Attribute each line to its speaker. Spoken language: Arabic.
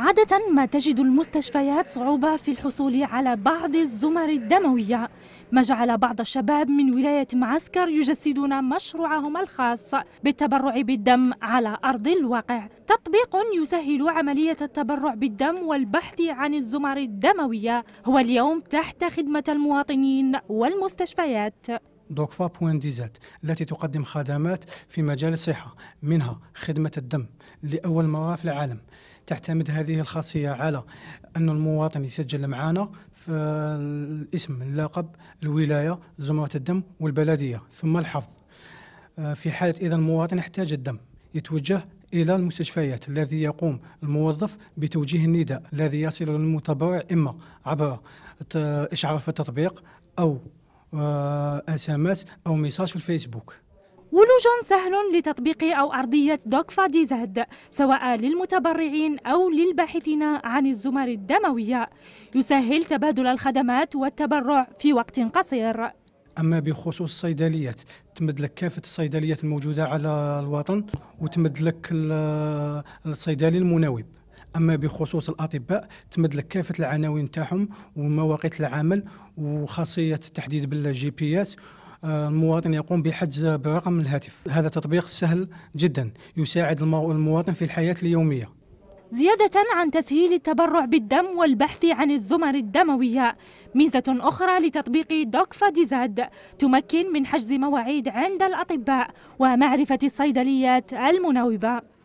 Speaker 1: عادة ما تجد المستشفيات صعوبة في الحصول على بعض الزمر الدموية ما جعل بعض الشباب من ولاية معسكر يجسدون مشروعهم الخاص بالتبرع بالدم على أرض الواقع تطبيق يسهل عملية التبرع بالدم والبحث عن الزمر الدموية هو اليوم تحت خدمة المواطنين والمستشفيات
Speaker 2: دوكفا بوين ديزات التي تقدم خدمات في مجال الصحة منها خدمة الدم لأول مرة في العالم تعتمد هذه الخاصية على أن المواطن يسجل معنا في الاسم اللقب الولاية زمرة الدم والبلدية ثم الحفظ آه، في حالة إذا المواطن احتاج الدم يتوجه الى المستشفيات الذي يقوم الموظف بتوجيه النداء الذي يصل للمتبرع اما عبر اشعار في التطبيق او اس ام اس او ميساج في الفيسبوك
Speaker 1: ولوج سهل لتطبيق أو أرضية دوكفا دي زاد سواء للمتبرعين أو للباحثين عن الزمر الدموية يسهل تبادل الخدمات والتبرع في وقت قصير
Speaker 2: أما بخصوص الصيدليات تمد لك كافة الصيدليات الموجودة على الوطن وتمد لك الصيدلي المناوب اما بخصوص الاطباء تمد لك كافه العناوين تاعهم ومواقيت العمل وخاصيه التحديد بالجي بي اس آه، المواطن يقوم بحجز برقم الهاتف هذا تطبيق سهل جدا يساعد المواطن في الحياه اليوميه
Speaker 1: زيادة عن تسهيل التبرع بالدم والبحث عن الزمر الدموية ميزة أخرى لتطبيق دوكفا ديزاد تمكن من حجز مواعيد عند الأطباء ومعرفة الصيدليات المناوبة